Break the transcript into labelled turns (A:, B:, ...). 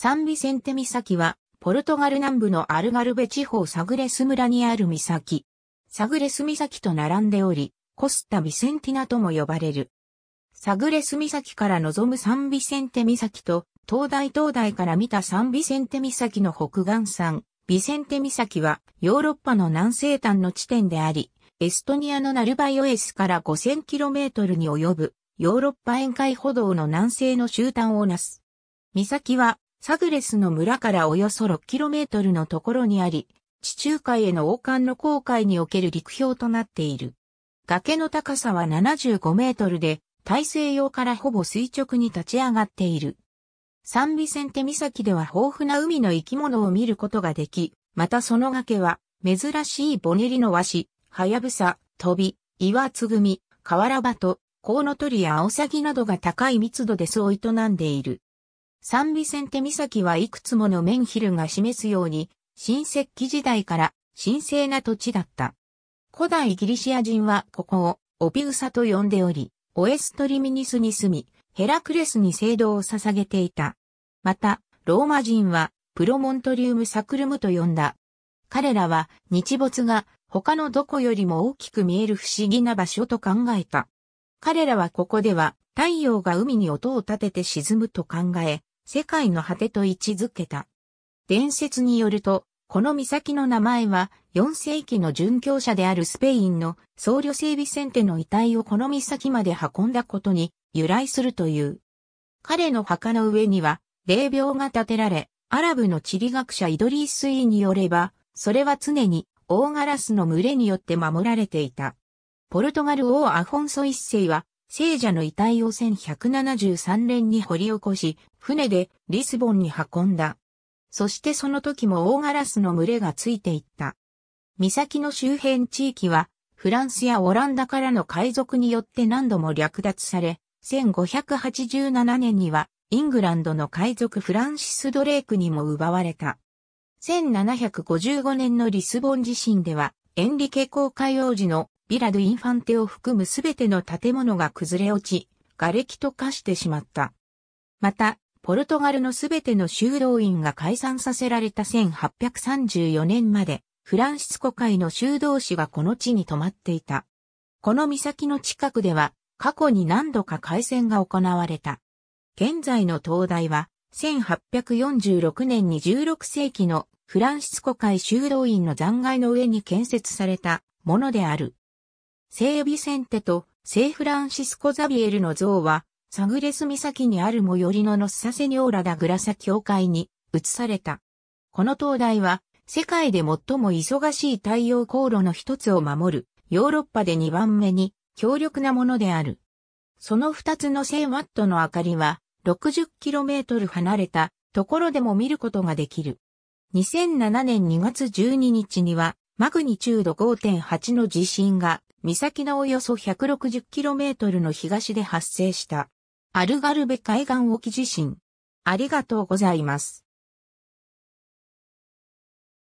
A: サンビセンテ岬は、ポルトガル南部のアルガルベ地方サグレス村にある岬。サグレス岬と並んでおり、コスタ・ビセンティナとも呼ばれる。サグレス岬から望むサンビセンテ岬と、東大東大から見たサンビセンテ岬の北岸山、ビセンテ岬はヨーロッパの南西端の地点であり、エストニアのナルバイオエスから 5000km に及ぶヨーロッパ沿海歩道の南西の終端をなす。岬はサグレスの村からおよそ 6km のところにあり、地中海への王冠の航海における陸標となっている。崖の高さは75メートルで、大西洋からほぼ垂直に立ち上がっている。サンビセンテ岬では豊富な海の生き物を見ることができ、またその崖は、珍しいボネリの和紙、ハヤブサ、飛び、岩つぐみ、河原場と、コウノトリやアオサギなどが高い密度でそう営んでいる。サンビセンテ岬はいくつものメンヒルが示すように、新石器時代から神聖な土地だった。古代ギリシア人はここをオピウサと呼んでおり、オエストリミニスに住み、ヘラクレスに聖堂を捧げていた。また、ローマ人はプロモントリウムサクルムと呼んだ。彼らは日没が他のどこよりも大きく見える不思議な場所と考えた。彼らはここでは太陽が海に音を立てて沈むと考え、世界の果てと位置づけた。伝説によると、この岬の名前は4世紀の殉教者であるスペインの僧侶整備船手の遺体をこの岬まで運んだことに由来するという。彼の墓の上には霊廟が建てられ、アラブの地理学者イドリースイによれば、それは常に大ガラスの群れによって守られていた。ポルトガル王アフォンソ一世は聖者の遺体を1173年に掘り起こし、船でリスボンに運んだ。そしてその時も大ガラスの群れがついていった。岬の周辺地域は、フランスやオランダからの海賊によって何度も略奪され、1587年には、イングランドの海賊フランシス・ドレークにも奪われた。1755年のリスボン地震では、エンリケ公海王子のビラ・ドゥ・インファンテを含むすべての建物が崩れ落ち、瓦礫と化してしまった。また、ポルトガルのすべての修道院が解散させられた1834年まで、フランシスコ会の修道士がこの地に泊まっていた。この岬の近くでは、過去に何度か海戦が行われた。現在の灯台は、1846年に16世紀のフランシスコ会修道院の残骸の上に建設されたものである。セイビセンテとセイフランシスコ・ザビエルの像は、サグレス岬にある最寄りのノッサセニョーラ・ダ・グラサ教会に移された。この灯台は、世界で最も忙しい太陽航路の一つを守る、ヨーロッパで2番目に強力なものである。その2つの1000ワットの明かりは、60km 離れたところでも見ることができる。2007年2月12日には、マグニチュード5.8の地震が岬のおよそ 160km の東で発生した。アルガルベ海岸沖地震。ありがとうございます。